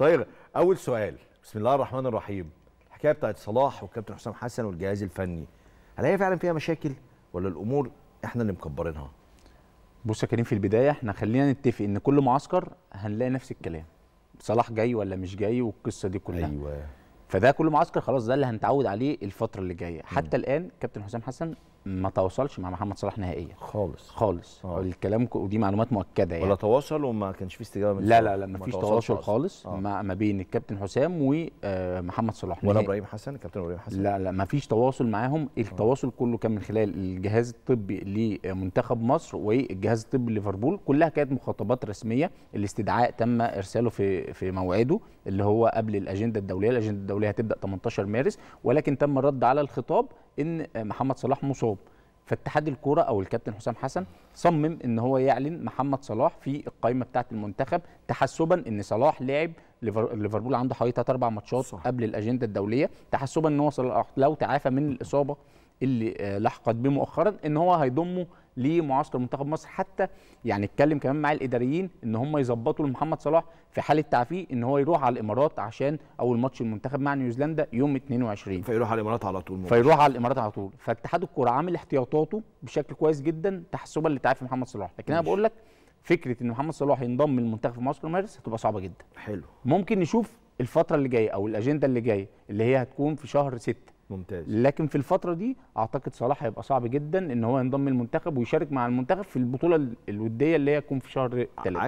صحيح اول سؤال بسم الله الرحمن الرحيم الحكايه بتاعت صلاح والكابتن حسام حسن والجهاز الفني هل هي فعلا فيها مشاكل ولا الامور احنا اللي مكبرينها بص يا كريم في البدايه احنا خلينا نتفق ان كل معسكر هنلاقي نفس الكلام صلاح جاي ولا مش جاي والقصه دي كلها ايوه فده كل معسكر خلاص ده اللي هنتعود عليه الفتره اللي جايه حتى الان كابتن حسام حسن ما تواصلش مع محمد صلاح نهائيا خالص خالص آه. الكلام ودي معلومات مؤكده يعني ولا تواصل وما كانش في استجابه من لا لا لا ما فيش تواصل خالص آه. ما بين الكابتن حسام ومحمد آه، صلاح ولا ابراهيم حسن الكابتن ابراهيم حسن لا لا ما فيش تواصل معاهم التواصل آه. كله كان من خلال الجهاز الطبي لمنتخب مصر والجهاز الطبي ليفربول كلها كانت مخاطبات رسميه الاستدعاء تم ارساله في في موعده اللي هو قبل الاجنده الدوليه الاجنده الدوليه هتبدا 18 مارس ولكن تم الرد على الخطاب ان محمد صلاح مصاب فاتحاد الكوره او الكابتن حسام حسن صمم ان هو يعلن محمد صلاح في القائمه بتاعه المنتخب تحسبا ان صلاح لعب ليفربول عنده حوالي 3 اربع ماتشات قبل الاجنده الدوليه تحسبا ان هو صلاح لو تعافى من الاصابه اللي آه، لحقت بيه مؤخرا ان هو هيضمه لمعسكر منتخب مصر حتى يعني اتكلم كمان مع الاداريين ان هم يظبطوا لمحمد صلاح في حاله تعفيه ان هو يروح على الامارات عشان اول ماتش المنتخب مع نيوزيلندا يوم 22 فيروح على الامارات على طول فيروح على الامارات على طول فاتحاد الكره عامل احتياطاته بشكل كويس جدا تحسبا لتعافي محمد صلاح لكن انا بقول لك فكره ان محمد صلاح ينضم للمنتخب معسكر مارس هتبقى صعبه جدا حلو ممكن نشوف الفتره اللي جايه او الاجنده اللي جايه اللي هي هتكون في شهر 6 ممتاز لكن في الفتره دي اعتقد صلاح هيبقى صعب جدا ان هو ينضم للمنتخب ويشارك مع المنتخب في البطوله الوديه اللي هي تكون في شهر 3